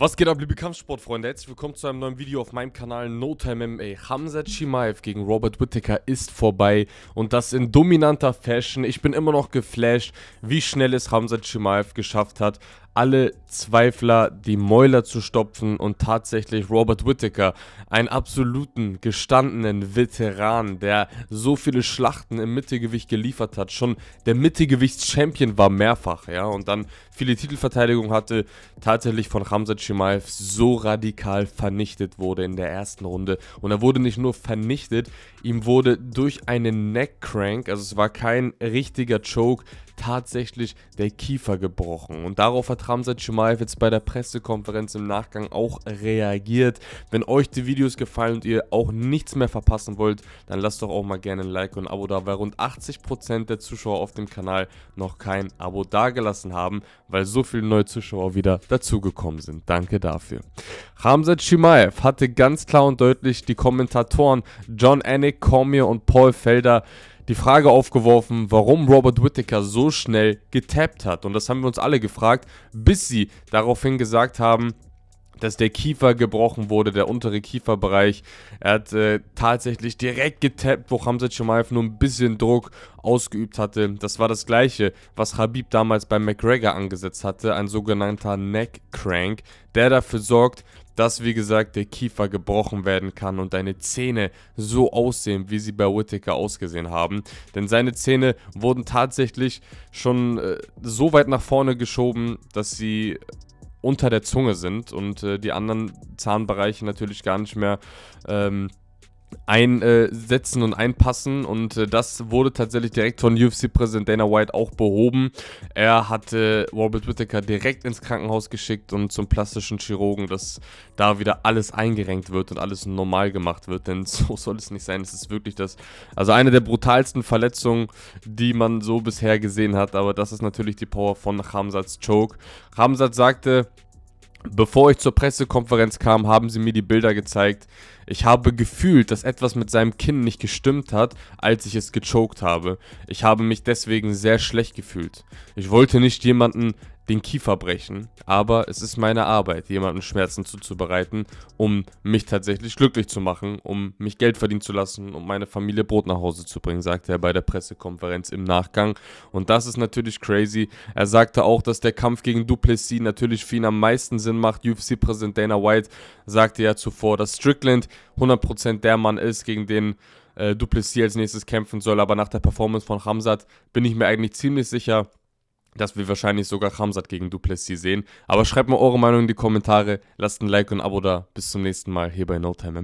Was geht ab, liebe Kampfsportfreunde? Herzlich willkommen zu einem neuen Video auf meinem Kanal No Time MMA. Hamza Chimaev gegen Robert Whittaker ist vorbei und das in dominanter Fashion. Ich bin immer noch geflasht, wie schnell es Hamza Chimaev geschafft hat, alle Zweifler die Mäuler zu stopfen und tatsächlich Robert Whittaker, einen absoluten gestandenen Veteran, der so viele Schlachten im Mittelgewicht geliefert hat, schon der Mittelgewichts-Champion war mehrfach, ja, und dann viele Titelverteidigung hatte, tatsächlich von Khamzat Chimaev so radikal vernichtet wurde in der ersten Runde. Und er wurde nicht nur vernichtet, ihm wurde durch einen Neckcrank, also es war kein richtiger Choke, tatsächlich der Kiefer gebrochen. Und darauf hat hat Ramsat Schumaev jetzt bei der Pressekonferenz im Nachgang auch reagiert. Wenn euch die Videos gefallen und ihr auch nichts mehr verpassen wollt, dann lasst doch auch mal gerne ein Like und ein Abo da, weil rund 80% der Zuschauer auf dem Kanal noch kein Abo dagelassen haben, weil so viele neue Zuschauer wieder dazugekommen sind. Danke dafür. Hamza Schumaev hatte ganz klar und deutlich die Kommentatoren John Anik, Cormier und Paul Felder die Frage aufgeworfen, warum Robert Whittaker so schnell getappt hat. Und das haben wir uns alle gefragt, bis sie daraufhin gesagt haben, dass der Kiefer gebrochen wurde, der untere Kieferbereich. Er hat äh, tatsächlich direkt getappt, wo Hamza Chimaev nur ein bisschen Druck ausgeübt hatte. Das war das gleiche, was Habib damals bei McGregor angesetzt hatte, ein sogenannter Neck Crank, der dafür sorgt, dass wie gesagt der Kiefer gebrochen werden kann und deine Zähne so aussehen, wie sie bei Whittaker ausgesehen haben. Denn seine Zähne wurden tatsächlich schon äh, so weit nach vorne geschoben, dass sie unter der Zunge sind und äh, die anderen Zahnbereiche natürlich gar nicht mehr ähm, einsetzen und einpassen. Und äh, das wurde tatsächlich direkt von UFC-Präsident Dana White auch behoben. Er hatte Robert Whittaker direkt ins Krankenhaus geschickt und zum plastischen Chirurgen, dass da wieder alles eingerenkt wird und alles normal gemacht wird. Denn so soll es nicht sein. Es ist wirklich das, also eine der brutalsten Verletzungen, die man so bisher gesehen hat. Aber das ist natürlich die Power von Hamzats Choke. Hamzat sagte, Bevor ich zur Pressekonferenz kam, haben sie mir die Bilder gezeigt. Ich habe gefühlt, dass etwas mit seinem Kinn nicht gestimmt hat, als ich es gechoked habe. Ich habe mich deswegen sehr schlecht gefühlt. Ich wollte nicht jemanden den Kiefer brechen, aber es ist meine Arbeit, jemandem Schmerzen zuzubereiten, um mich tatsächlich glücklich zu machen, um mich Geld verdienen zu lassen, um meine Familie Brot nach Hause zu bringen, sagte er bei der Pressekonferenz im Nachgang. Und das ist natürlich crazy. Er sagte auch, dass der Kampf gegen Duplessis natürlich für ihn am meisten Sinn macht. UFC-Präsident Dana White sagte ja zuvor, dass Strickland 100% der Mann ist, gegen den äh, Duplessis als nächstes kämpfen soll. Aber nach der Performance von Hamzat bin ich mir eigentlich ziemlich sicher, dass wir wahrscheinlich sogar Hamzat gegen Duplessis sehen. Aber schreibt mal eure Meinung in die Kommentare, lasst ein Like und ein Abo da. Bis zum nächsten Mal hier bei No Time